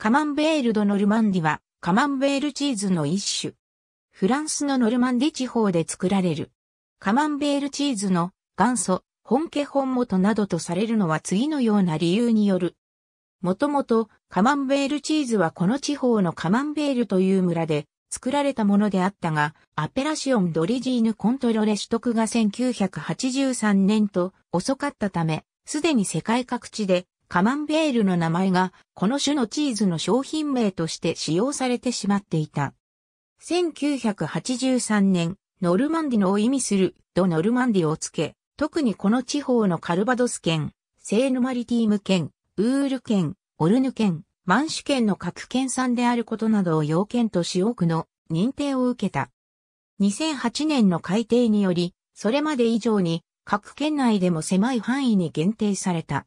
カマンベールド・ノルマンディは、カマンベールチーズの一種。フランスのノルマンディ地方で作られる。カマンベールチーズの元祖、本家本元などとされるのは次のような理由による。もともとカマンベールチーズはこの地方のカマンベールという村で作られたものであったが、アペラシオン・ドリジーヌ・コントロレ取得が1983年と遅かったため、すでに世界各地でカマンベールの名前がこの種のチーズの商品名として使用されてしまっていた。1983年、ノルマンディのを意味するドノルマンディをつけ、特にこの地方のカルバドス県、セーヌマリティーム県、ウール県、オルヌ県、マンシュ県の各県産であることなどを要件とし多くの認定を受けた。2008年の改定により、それまで以上に各県内でも狭い範囲に限定された。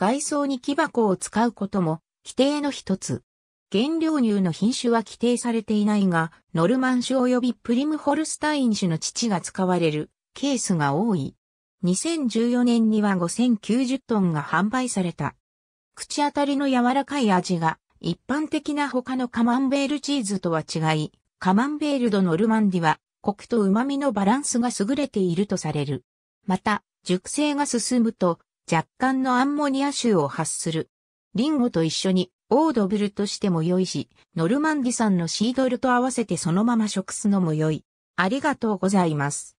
外装に木箱を使うことも規定の一つ。原料乳の品種は規定されていないが、ノルマン種及びプリムホルスタイン種の乳が使われるケースが多い。2014年には5090トンが販売された。口当たりの柔らかい味が一般的な他のカマンベールチーズとは違い、カマンベールドノルマンディはコクと旨味のバランスが優れているとされる。また、熟成が進むと若干のアンモニア臭を発する。リンゴと一緒にオードブルとしても良いし、ノルマンディ産のシードルと合わせてそのまま食すのも良い。ありがとうございます。